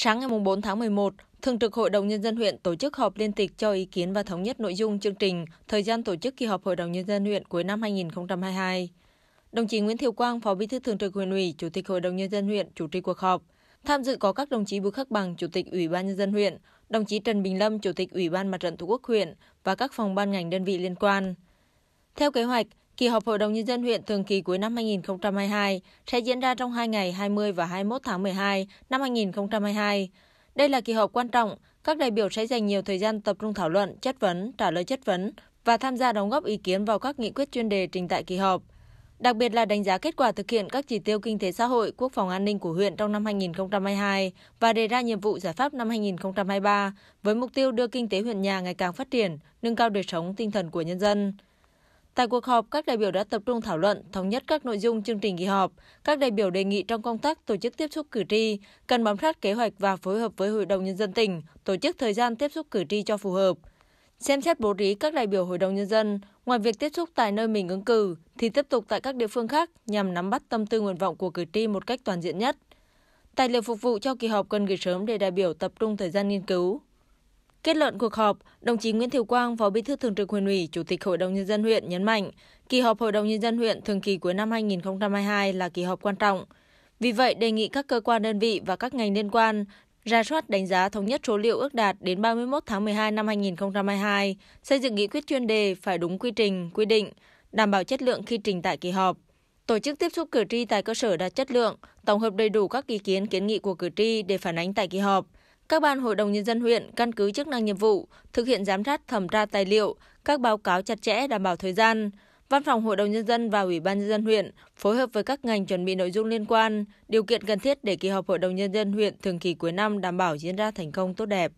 Sáng ngày 4 tháng 11, Thường trực Hội đồng Nhân dân huyện tổ chức họp liên tịch cho ý kiến và thống nhất nội dung chương trình, thời gian tổ chức kỳ họp Hội đồng Nhân dân huyện cuối năm 2022. Đồng chí Nguyễn Thiều Quang, Phó Bí thư Thường trực huyện ủy, Chủ tịch Hội đồng Nhân dân huyện, chủ trì cuộc họp. Tham dự có các đồng chí Bùi Khắc Bằng, Chủ tịch Ủy ban Nhân dân huyện, đồng chí Trần Bình Lâm, Chủ tịch Ủy ban Mặt trận Tổ quốc huyện và các phòng ban ngành đơn vị liên quan. Theo kế hoạch, Kỳ họp Hội đồng Nhân dân huyện thường kỳ cuối năm 2022 sẽ diễn ra trong 2 ngày 20 và 21 tháng 12 năm 2022. Đây là kỳ họp quan trọng, các đại biểu sẽ dành nhiều thời gian tập trung thảo luận, chất vấn, trả lời chất vấn và tham gia đóng góp ý kiến vào các nghị quyết chuyên đề trình tại kỳ họp. Đặc biệt là đánh giá kết quả thực hiện các chỉ tiêu kinh tế xã hội, quốc phòng an ninh của huyện trong năm 2022 và đề ra nhiệm vụ giải pháp năm 2023 với mục tiêu đưa kinh tế huyện nhà ngày càng phát triển, nâng cao đời sống tinh thần của nhân dân. Tại cuộc họp, các đại biểu đã tập trung thảo luận, thống nhất các nội dung chương trình kỳ họp. Các đại biểu đề nghị trong công tác tổ chức tiếp xúc cử tri cần bám sát kế hoạch và phối hợp với Hội đồng nhân dân tỉnh tổ chức thời gian tiếp xúc cử tri cho phù hợp. Xem xét bố trí các đại biểu Hội đồng nhân dân, ngoài việc tiếp xúc tại nơi mình ứng cử thì tiếp tục tại các địa phương khác nhằm nắm bắt tâm tư nguyện vọng của cử tri một cách toàn diện nhất. Tài liệu phục vụ cho kỳ họp cần gửi sớm để đại biểu tập trung thời gian nghiên cứu, Kết luận cuộc họp, đồng chí Nguyễn Thiều Quang, Phó Bí thư Thường trực Huyện ủy, Chủ tịch Hội đồng nhân dân huyện nhấn mạnh, kỳ họp Hội đồng nhân dân huyện thường kỳ cuối năm 2022 là kỳ họp quan trọng. Vì vậy, đề nghị các cơ quan đơn vị và các ngành liên quan ra soát đánh giá thống nhất số liệu ước đạt đến 31 tháng 12 năm 2022, xây dựng nghị quyết chuyên đề phải đúng quy trình, quy định, đảm bảo chất lượng khi trình tại kỳ họp. Tổ chức tiếp xúc cử tri tại cơ sở đạt chất lượng, tổng hợp đầy đủ các ý kiến kiến nghị của cử tri để phản ánh tại kỳ họp, các ban Hội đồng Nhân dân huyện căn cứ chức năng nhiệm vụ, thực hiện giám sát thẩm tra tài liệu, các báo cáo chặt chẽ đảm bảo thời gian. Văn phòng Hội đồng Nhân dân và Ủy ban Nhân dân huyện phối hợp với các ngành chuẩn bị nội dung liên quan, điều kiện cần thiết để kỳ họp Hội đồng Nhân dân huyện thường kỳ cuối năm đảm bảo diễn ra thành công tốt đẹp.